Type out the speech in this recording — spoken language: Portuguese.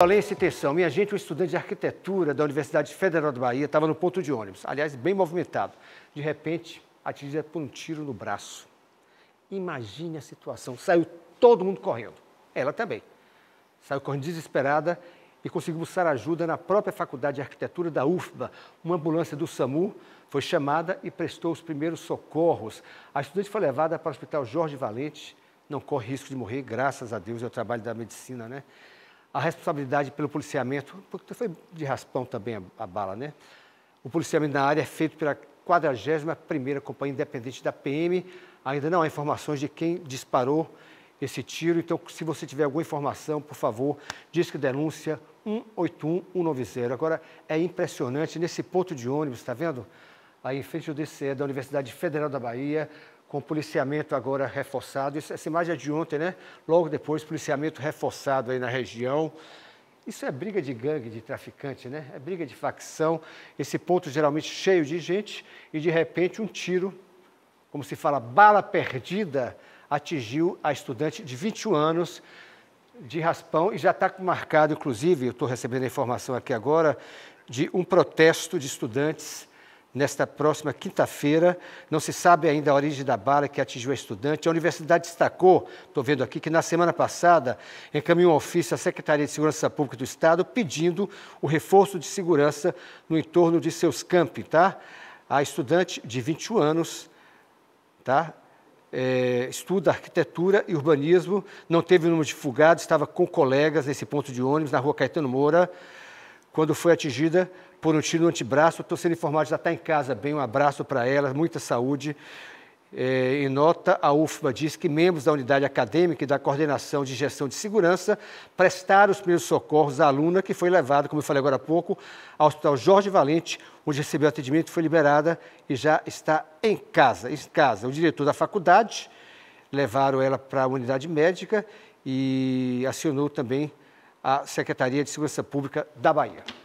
Violência e tensão. Minha gente, um estudante de arquitetura da Universidade Federal da Bahia estava no ponto de ônibus, aliás, bem movimentado. De repente, atingida por um tiro no braço. Imagine a situação. Saiu todo mundo correndo. Ela também. Saiu correndo desesperada e conseguiu buscar ajuda na própria Faculdade de Arquitetura da UFBA. Uma ambulância do SAMU foi chamada e prestou os primeiros socorros. A estudante foi levada para o Hospital Jorge Valente. Não corre risco de morrer, graças a Deus, é o trabalho da medicina, né? a responsabilidade pelo policiamento, porque foi de raspão também a, a bala, né? O policiamento na área é feito pela 41ª Companhia Independente da PM. Ainda não há informações de quem disparou esse tiro, então se você tiver alguma informação, por favor, diz que denúncia 181190. Agora, é impressionante, nesse ponto de ônibus, está vendo? Aí em frente ao DCE da Universidade Federal da Bahia, com policiamento agora reforçado. Isso, essa imagem é de ontem, né? Logo depois, policiamento reforçado aí na região. Isso é briga de gangue, de traficante, né? É briga de facção. Esse ponto geralmente cheio de gente e de repente um tiro, como se fala, bala perdida, atingiu a estudante de 21 anos de raspão e já está marcado, inclusive, eu estou recebendo a informação aqui agora, de um protesto de estudantes nesta próxima quinta-feira. Não se sabe ainda a origem da bala que atingiu a estudante. A universidade destacou, estou vendo aqui, que na semana passada encaminhou um ofício à Secretaria de Segurança Pública do Estado pedindo o reforço de segurança no entorno de seus campi, tá? A estudante de 21 anos, tá? É, estuda arquitetura e urbanismo, não teve número de estava com colegas nesse ponto de ônibus na rua Caetano Moura quando foi atingida por um tiro no antebraço. Estou sendo informado, já está em casa bem. Um abraço para ela, muita saúde. É, em nota, a UFBA diz que membros da unidade acadêmica e da coordenação de gestão de segurança prestaram os primeiros socorros à aluna que foi levada, como eu falei agora há pouco, ao Hospital Jorge Valente, onde recebeu atendimento, foi liberada e já está em casa. Em casa, o diretor da faculdade levaram ela para a unidade médica e acionou também à Secretaria de Segurança Pública da Bahia.